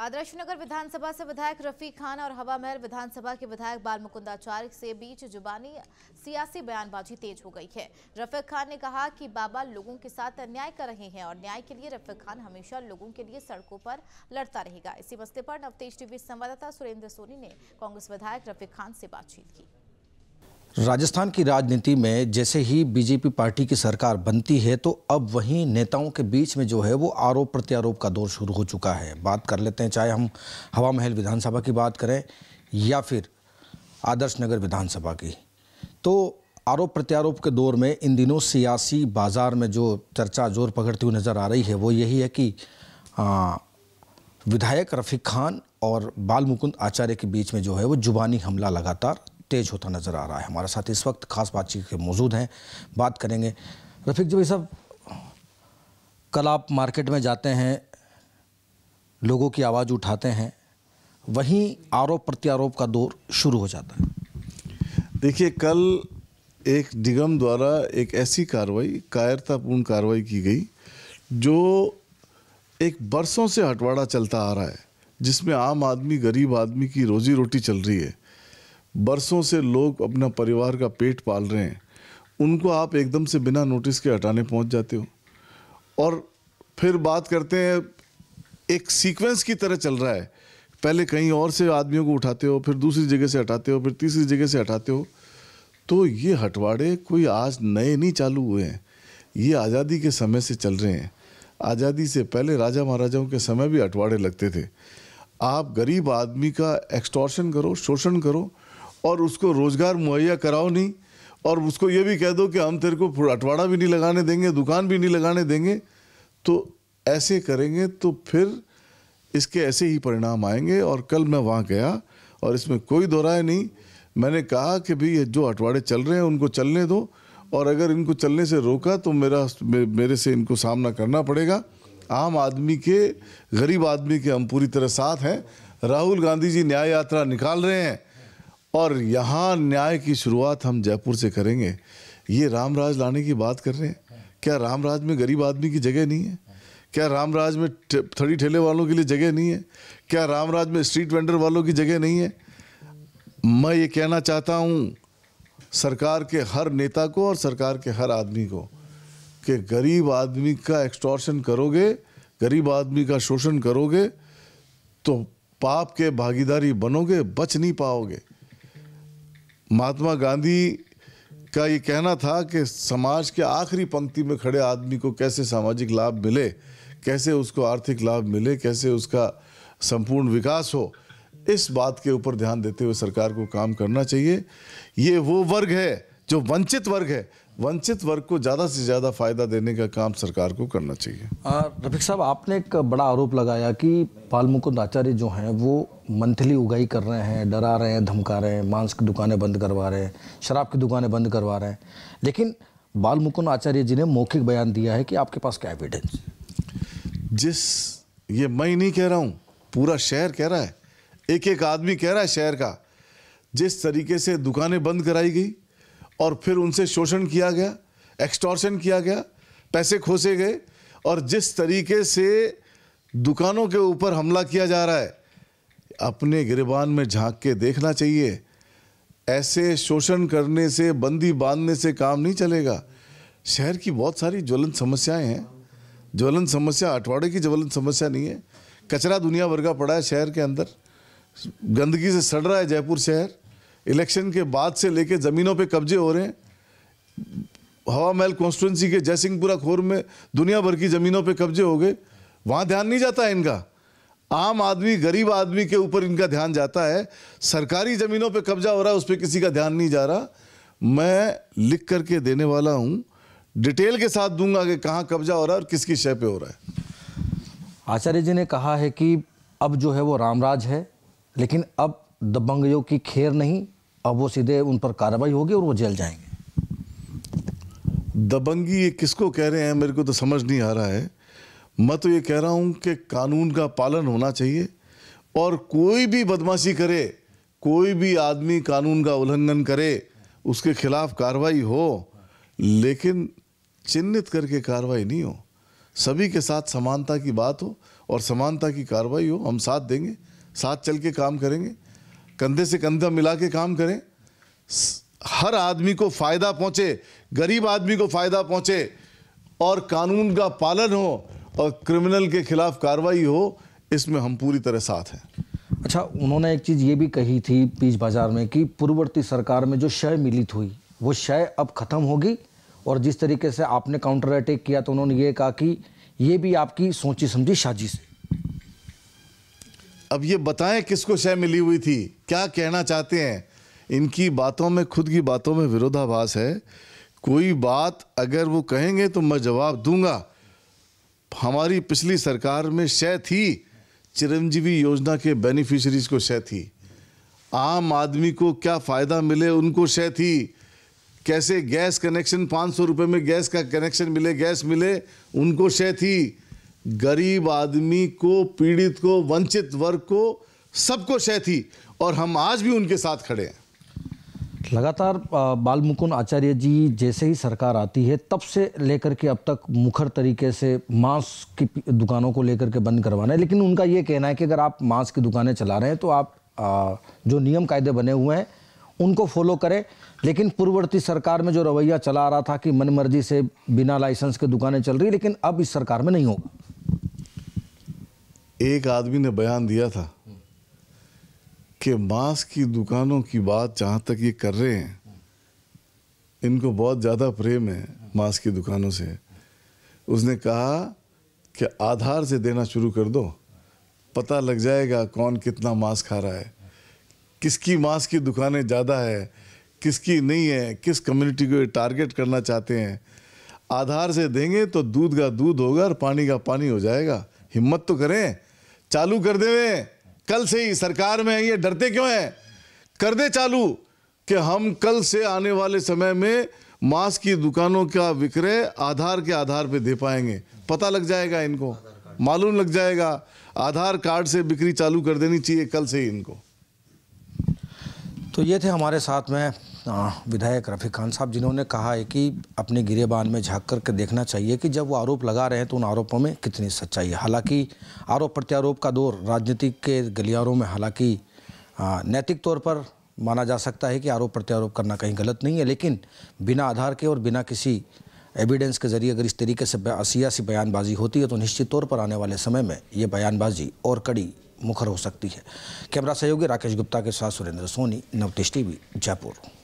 आदर्श नगर विधानसभा से विधायक रफी खान और हवा महल विधानसभा के विधायक बाल मुकुंदाचार्य से बीच जुबानी सियासी बयानबाजी तेज हो गई है रफीक खान ने कहा कि बाबा लोगों के साथ अन्याय कर रहे हैं और न्याय के लिए रफीक खान हमेशा लोगों के लिए सड़कों पर लड़ता रहेगा इसी मसले पर नवतेज टीवी संवाददाता सुरेंद्र सोनी ने कांग्रेस विधायक रफीक खान से बातचीत की राजस्थान की राजनीति में जैसे ही बीजेपी पार्टी की सरकार बनती है तो अब वहीं नेताओं के बीच में जो है वो आरोप प्रत्यारोप का दौर शुरू हो चुका है बात कर लेते हैं चाहे हम हवा महल विधानसभा की बात करें या फिर आदर्श नगर विधानसभा की तो आरोप प्रत्यारोप के दौर में इन दिनों सियासी बाजार में जो चर्चा जोर पकड़ती हुई नज़र आ रही है वो यही है कि आ, विधायक रफ़ीक खान और बाल मुकुंद आचार्य के बीच में जो है वो जुबानी हमला लगातार तेज़ होता नज़र आ रहा है हमारे साथ इस वक्त ख़ास बातचीत के मौजूद हैं बात करेंगे रफीक जी साहब कल आप मार्केट में जाते हैं लोगों की आवाज़ उठाते हैं वहीं आरोप प्रत्यारोप का दौर शुरू हो जाता है देखिए कल एक निगम द्वारा एक ऐसी कार्रवाई कायरतापूर्ण कार्रवाई की गई जो एक बरसों से हटवाड़ा चलता आ रहा है जिसमें आम आदमी गरीब आदमी की रोजी रोटी चल रही है बरसों से लोग अपना परिवार का पेट पाल रहे हैं उनको आप एकदम से बिना नोटिस के हटाने पहुंच जाते हो और फिर बात करते हैं एक सीक्वेंस की तरह चल रहा है पहले कहीं और से आदमियों को उठाते हो फिर दूसरी जगह से हटाते हो फिर तीसरी जगह से हटाते हो तो ये हटवाड़े कोई आज नए नहीं चालू हुए हैं ये आज़ादी के समय से चल रहे हैं आज़ादी से पहले राजा महाराजाओं के समय भी हटवाड़े लगते थे आप गरीब आदमी का एक्सटॉर्शन करो शोषण करो और उसको रोज़गार मुहैया कराओ नहीं और उसको ये भी कह दो कि हम तेरे को अटवाड़ा भी नहीं लगाने देंगे दुकान भी नहीं लगाने देंगे तो ऐसे करेंगे तो फिर इसके ऐसे ही परिणाम आएंगे और कल मैं वहाँ गया और इसमें कोई दोहराए नहीं मैंने कहा कि भाई ये जो अटवाड़े चल रहे हैं उनको चलने दो और अगर इनको चलने से रोका तो मेरा मेरे से इनको सामना करना पड़ेगा आम आदमी के गरीब आदमी के हम पूरी तरह साथ हैं राहुल गांधी जी न्याय यात्रा निकाल रहे हैं और यहाँ न्याय की शुरुआत हम जयपुर से करेंगे ये रामराज लाने की बात कर रहे हैं क्या रामराज में गरीब आदमी की जगह नहीं है क्या रामराज में थड़ी ठेले वालों के लिए जगह नहीं है क्या रामराज में स्ट्रीट वेंडर वालों की जगह नहीं है मैं ये कहना चाहता हूँ सरकार के हर नेता को और सरकार के हर आदमी को कि गरीब आदमी का एक्सटॉर्शन करोगे गरीब आदमी का शोषण करोगे तो पाप के भागीदारी बनोगे बच नहीं पाओगे महात्मा गांधी का ये कहना था कि समाज के आखिरी पंक्ति में खड़े आदमी को कैसे सामाजिक लाभ मिले कैसे उसको आर्थिक लाभ मिले कैसे उसका संपूर्ण विकास हो इस बात के ऊपर ध्यान देते हुए सरकार को काम करना चाहिए ये वो वर्ग है जो वंचित वर्ग है वंचित वर्ग को ज़्यादा से ज़्यादा फ़ायदा देने का काम सरकार को करना चाहिए रफीक साहब आपने एक बड़ा आरोप लगाया कि पाल मुकुंद आचार्य जो हैं वो मंथली उगाई कर रहे हैं डरा रहे हैं धमका रहे हैं मांस की दुकानें बंद करवा रहे हैं शराब की दुकानें बंद करवा रहे हैं लेकिन बाल मुकुंद आचार्य जी ने मौखिक बयान दिया है कि आपके पास क्या एविडेंस जिस ये मैं नहीं कह रहा हूँ पूरा शहर कह रहा है एक एक आदमी कह रहा है शहर का जिस तरीके से दुकानें बंद कराई गई और फिर उनसे शोषण किया गया एक्सटॉर्शन किया गया पैसे खोसे गए और जिस तरीके से दुकानों के ऊपर हमला किया जा रहा है अपने गिरबान में झांक के देखना चाहिए ऐसे शोषण करने से बंदी बांधने से काम नहीं चलेगा शहर की बहुत सारी ज्वलन समस्याएं हैं ज्वलंत समस्या अठवाड़े की ज्वलन समस्या नहीं है कचरा दुनिया भर का पड़ा है शहर के अंदर गंदगी से सड़ रहा है जयपुर शहर इलेक्शन के बाद से लेके ज़मीनों पे कब्जे हो रहे हैं हवा महल कॉन्स्टिट्यूंसी के जयसिंहपुरा खोर में दुनिया भर की ज़मीनों पे कब्जे हो गए वहाँ ध्यान नहीं जाता है इनका आम आदमी गरीब आदमी के ऊपर इनका ध्यान जाता है सरकारी ज़मीनों पे कब्जा हो रहा है उस पर किसी का ध्यान नहीं जा रहा मैं लिख करके देने वाला हूँ डिटेल के साथ दूंगा कि कहाँ कब्जा हो रहा है और किसकी शय पर हो रहा है आचार्य जी ने कहा है कि अब जो है वो रामराज है लेकिन अब दबंगयों की खेर नहीं अब वो सीधे उन पर कार्रवाई होगी और वो जेल जाएंगे दबंगी ये किसको कह रहे हैं मेरे को तो समझ नहीं आ रहा है मैं तो ये कह रहा हूँ कि कानून का पालन होना चाहिए और कोई भी बदमाशी करे कोई भी आदमी कानून का उल्लंघन करे उसके खिलाफ कार्रवाई हो लेकिन चिन्हित करके कार्रवाई नहीं हो सभी के साथ समानता की बात हो और समानता की कार्रवाई हो हम साथ देंगे साथ चल के काम करेंगे कंधे से कंधा मिला के काम करें हर आदमी को फ़ायदा पहुंचे गरीब आदमी को फ़ायदा पहुंचे और कानून का पालन हो और क्रिमिनल के खिलाफ कार्रवाई हो इसमें हम पूरी तरह साथ हैं अच्छा उन्होंने एक चीज़ ये भी कही थी बीज बाज़ार में कि पूर्ववर्ती सरकार में जो शय मिलित हुई वो शय अब ख़त्म होगी और जिस तरीके से आपने काउंटर अटैक किया तो उन्होंने ये कहा कि ये भी आपकी सोची समझी साजिश है अब ये बताएं किसको शय मिली हुई थी क्या कहना चाहते हैं इनकी बातों में खुद की बातों में विरोधाभास है कोई बात अगर वो कहेंगे तो मैं जवाब दूंगा हमारी पिछली सरकार में शय थी चिरंजीवी योजना के बेनिफिशरीज को शय थी आम आदमी को क्या फ़ायदा मिले उनको शय थी कैसे गैस कनेक्शन पाँच सौ रुपये में गैस का कनेक्शन मिले गैस मिले उनको शय थी गरीब आदमी को पीड़ित को वंचित वर्ग को सबको शह थी और हम आज भी उनके साथ खड़े हैं लगातार बाल मुकुंद आचार्य जी जैसे ही सरकार आती है तब से लेकर के अब तक मुखर तरीके से मांस की दुकानों को लेकर के बंद करवाना है लेकिन उनका ये कहना है कि अगर आप मांस की दुकानें चला रहे हैं तो आप जो नियम कायदे बने हुए हैं उनको फॉलो करें लेकिन पूर्ववर्ती सरकार में जो रवैया चला आ रहा था कि मनमर्जी से बिना लाइसेंस के दुकानें चल रही लेकिन अब इस सरकार में नहीं होगा एक आदमी ने बयान दिया था कि मांस की दुकानों की बात जहाँ तक ये कर रहे हैं इनको बहुत ज़्यादा प्रेम है मांस की दुकानों से उसने कहा कि आधार से देना शुरू कर दो पता लग जाएगा कौन कितना मांस खा रहा है किसकी मांस की दुकानें ज़्यादा है किसकी नहीं है किस कम्युनिटी को टारगेट करना चाहते हैं आधार से देंगे तो दूध का दूध होगा और पानी का पानी हो जाएगा हिम्मत तो करें चालू कर दे कल से ही सरकार में ये डरते क्यों हैं कर दे चालू कि हम कल से आने वाले समय में मांस की दुकानों का विक्रय आधार के आधार पे दे पाएंगे पता लग जाएगा इनको मालूम लग जाएगा आधार कार्ड से बिक्री चालू कर देनी चाहिए कल से ही इनको तो ये थे हमारे साथ में विधायक रफ़ी खान साहब जिन्होंने कहा है कि अपने गिरेबान में झाँक करके देखना चाहिए कि जब वो आरोप लगा रहे हैं तो उन आरोपों में कितनी सच्चाई है हालांकि आरोप प्रत्यारोप का दौर राजनीति के गलियारों में हालांकि नैतिक तौर पर माना जा सकता है कि आरोप प्रत्यारोप करना कहीं गलत नहीं है लेकिन बिना आधार के और बिना किसी एविडेंस के जरिए अगर इस तरीके से सियासी बयानबाजी होती है तो निश्चित तौर पर आने वाले समय में ये बयानबाजी और कड़ी मुखर हो सकती है कैमरा सहयोगी राकेश गुप्ता के साथ सुरेंद्र सोनी नवतीश टीवी जयपुर